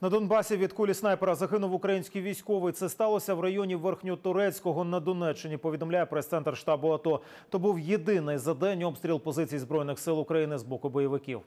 На Донбасі від кулі снайпера загинув український військовий. Це сталося в районі Верхньотурецького на Донеччині. Повідомляє прес-центр штабу. АТО. то був єдиний за день обстріл позицій збройних сил України з боку бойовиків.